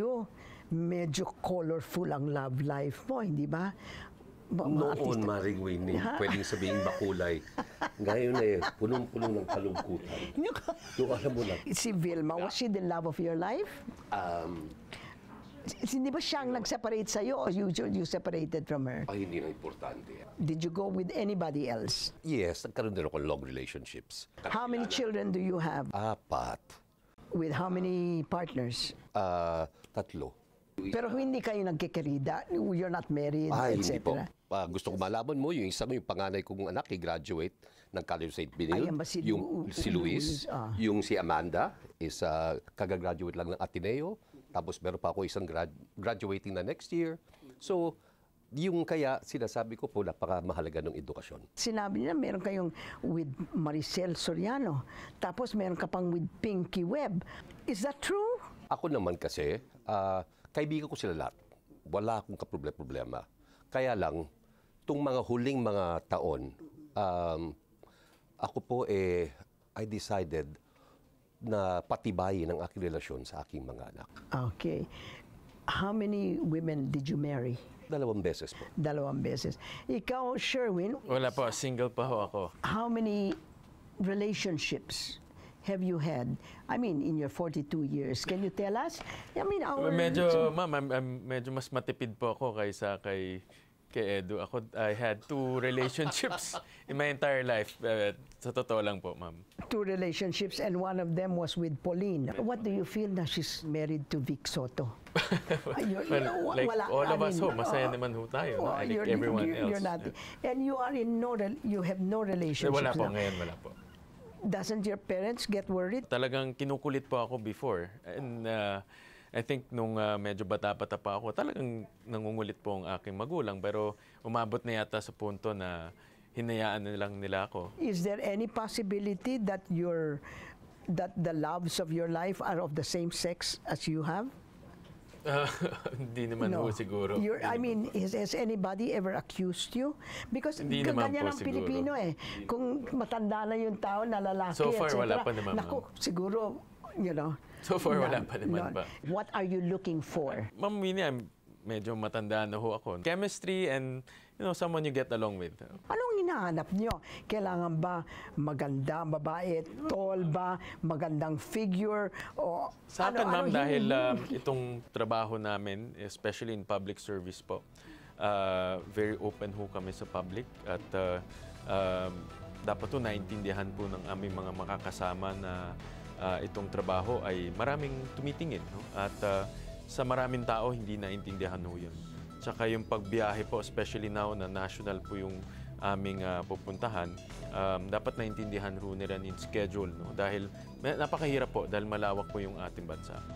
medyo medyo colorful ang love life mo, hindi ba? Ba, Noon, Maring Winnie, ha? pwedeng sabihin makulay. Ngayon eh, punong-punong ng kalungkutan. Yung alam mo lang. Si Vilma, was she the love of your life? Um, hindi ba siyang nag-separate sa'yo or you, you separated from her? Ay, hindi na importante. Did you go with anybody else? Yes, nagkaroon din ako long relationships. How many children do you have? Apat. With how many partners? Uh, Tatlo. Pero hindi kayo nagkikerida? You're not married, Ay, ah, etc.? Hindi po. Uh, gusto ko malaman mo, yung isa mo, yung panganay kong anak, graduate ng College St. Benil. si yung, Lu- si Luis, Luis ah. yung si Amanda, is uh, kagagraduate lang ng Ateneo. Tapos meron pa ako isang grad- graduating na next year. So, yung kaya sinasabi ko po napakamahalaga ng edukasyon. Sinabi niya meron kayong with Maricel Soriano, tapos meron ka pang with Pinky Webb. Is that true? Ako naman kasi, uh, kaibigan ko sila lahat. Wala akong kaproblema-problema. Kaya lang, itong mga huling mga taon, um, ako po eh, I decided na patibayin ang aking relasyon sa aking mga anak. Okay. How many women did you marry? Dalawang beses po. Dalawang beses. Ikaw, Sherwin? Wala po. Single pa ho ako. How many relationships have you had? I mean, in your 42 years, can you tell us? I mean, our... Medyo, ma'am, I'm, I'm, medyo mas matipid po ako kaysa kay kay Edu. Ako, I had two relationships in my entire life. Uh, sa totoo lang po, ma'am. Two relationships and one of them was with Pauline. What do you feel na she's married to Vic Soto? you're, well, like wala, all of us ho, masaya oh. naman ho tayo. Uh, oh, no? Like everyone you're, else. You're not, yeah. And you are in no, you have no relationship. Wala po, ngayon wala po doesn't your parents get worried? Talagang kinukulit po ako before. And uh, I think nung uh, medyo bata-bata pa ako, talagang nangungulit po ang aking magulang. Pero umabot na yata sa punto na hinayaan na lang nila ako. Is there any possibility that your that the loves of your life are of the same sex as you have? Hindi uh, naman no. ho siguro. You're, I mean, is, has anybody ever accused you? Because Hindi ganyan ang Pilipino eh. Hindi Kung matanda na yung tao na lalaki, So far, wala pa naman. Naku, siguro, you know. So far, none, wala pa naman none. pa. What are you looking for? Ma'am Winnie, I'm medyo matanda na ho ako. Chemistry and, you know, someone you get along with. Anong hinahanap nyo? Kailangan ba maganda babae, tall ba, magandang figure, o Sa ano- akin, ano, ma'am, ano, dahil uh, itong trabaho namin, especially in public service po, uh, very open ho kami sa public at uh, uh, dapat po naintindihan po ng aming mga makakasama na uh, itong trabaho ay maraming tumitingin. No? At uh, sa maraming tao, hindi naintindihan ho yun. Tsaka yung pagbiyahe po, especially now na national po yung aming uh, pupuntahan, um, dapat naintindihan ho nila yung schedule. No? Dahil napakahirap po dahil malawak po yung ating bansa.